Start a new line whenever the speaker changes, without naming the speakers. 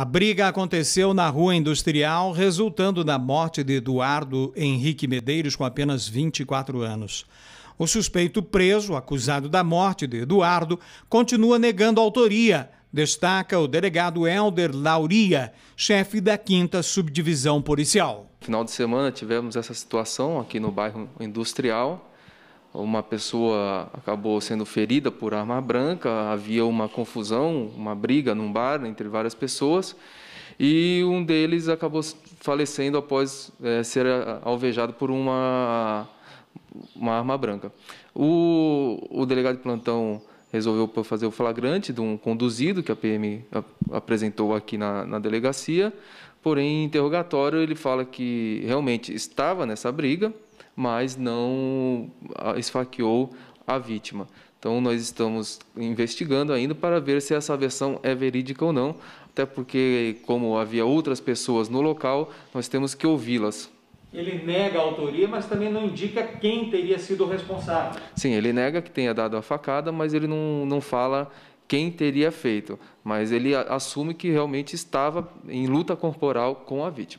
A briga aconteceu na Rua Industrial, resultando na morte de Eduardo Henrique Medeiros, com apenas 24 anos. O suspeito preso, acusado da morte de Eduardo, continua negando autoria, destaca o delegado Helder Lauria, chefe da
5 Subdivisão Policial. Final de semana tivemos essa situação aqui no bairro Industrial, uma pessoa acabou sendo ferida por arma branca, havia uma confusão, uma briga num bar entre várias pessoas, e um deles acabou falecendo após é, ser eh, alvejado por uma, uma arma branca. O, o delegado de plantão resolveu fazer o flagrante de um conduzido que a PM apresentou aqui na, na delegacia, porém, em interrogatório, ele fala que realmente estava nessa briga, mas não esfaqueou a vítima. Então, nós estamos investigando ainda para ver se essa versão é verídica ou não, até porque, como havia outras pessoas no local, nós temos que ouvi-las.
Ele nega a autoria, mas também não indica quem teria sido o responsável.
Sim, ele nega que tenha dado a facada, mas ele não, não fala quem teria feito. Mas ele assume que realmente estava em luta corporal com a vítima.